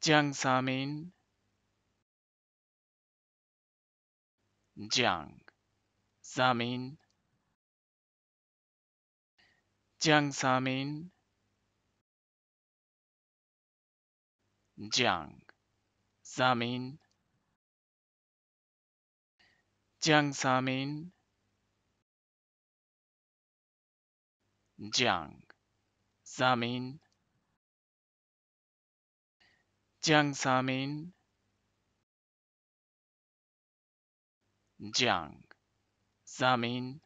Jiang Samin Jiang Samin Jiang Samin Jiang Samin Jiang Samin Jiang Samin Jiang Samin Jiang Samin